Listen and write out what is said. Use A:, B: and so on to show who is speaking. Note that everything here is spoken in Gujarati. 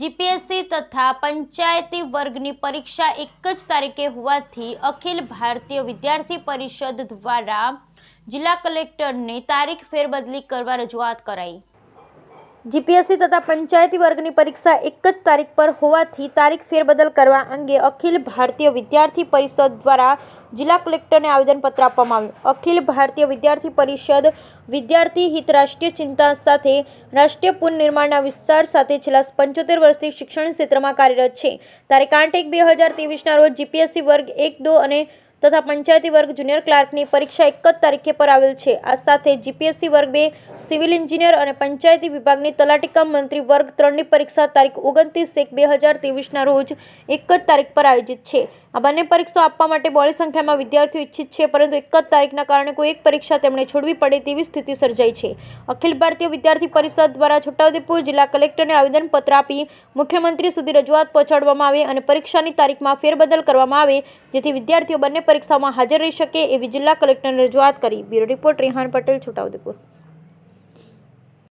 A: જીપીએસસી તથા પંચાયતી વર્ગની પરીક્ષા એક જ તારીખે હોવાથી અખિલ ભારતીય વિદ્યાર્થી પરિષદ દ્વારા જિલ્લા કલેક્ટરને તારીખ ફેરબદલી કરવા રજૂઆત કરાઈ
B: જીપીએસસી તથા પંચાયતી વર્ગની પરીક્ષા એક જ તારીખ પર હોવાથી તારીખ ફેરબદલ કરવા અંગે અખિલ ભારતીય વિદ્યાર્થી પરિષદ દ્વારા જિલ્લા કલેક્ટરને આવેદનપત્ર આપવામાં આવ્યું અખિલ ભારતીય વિદ્યાર્થી પરિષદ વિદ્યાર્થી હિત રાષ્ટ્રીય ચિંતા સાથે રાષ્ટ્રીય પુનઃનિર્માણના વિસ્તાર સાથે છેલ્લા પંચોતેર વર્ષથી શિક્ષણ ક્ષેત્રમાં કાર્યરત છે તારીખ આઠ એક બે હજાર ત્રેવીસના રોજ જીપીએસસી વર્ગ એક દો અને તથા પંચાયતી વર્ગ જુનિયર ક્લાર્કની પરીક્ષા એક જ તારીખે પર આવેલ છે આ સાથે જીપીએસસી વર્ગ બે સિવિલ એન્જિનિયર અને પંચાયતી વિભાગની તલાટીકામ મંત્રી વર્ગ ત્રણની પરીક્ષા તારીખ ઓગણત્રીસ એક બે હજાર ત્રેવીસના રોજ એક જ તારીખ પર આયોજિત છે આ બંને પરીક્ષાઓ આપવા માટે બોળી સંખ્યામાં વિદ્યાર્થીઓ ઈચ્છિત છે પરંતુ એક જ તારીખના કારણે કોઈ એક પરીક્ષા તેમણે છોડવી પડે તેવી સ્થિતિ સર્જાઈ છે અખિલ ભારતીય વિદ્યાર્થી પરિષદ દ્વારા છોટાઉદેપુર જિલ્લા કલેક્ટરને આવેદનપત્ર આપી મુખ્યમંત્રી સુધી રજૂઆત પહોંચાડવામાં આવે અને પરીક્ષાની તારીખમાં ફેરબદલ કરવામાં આવે જેથી વિદ્યાર્થીઓ બંને પરીક્ષાઓમાં હાજર રહી શકે એવી જિલ્લા કલેક્ટરને રજૂઆત કરી બ્યુરો રિપોર્ટ રેહાન પટેલ છોટાઉદેપુર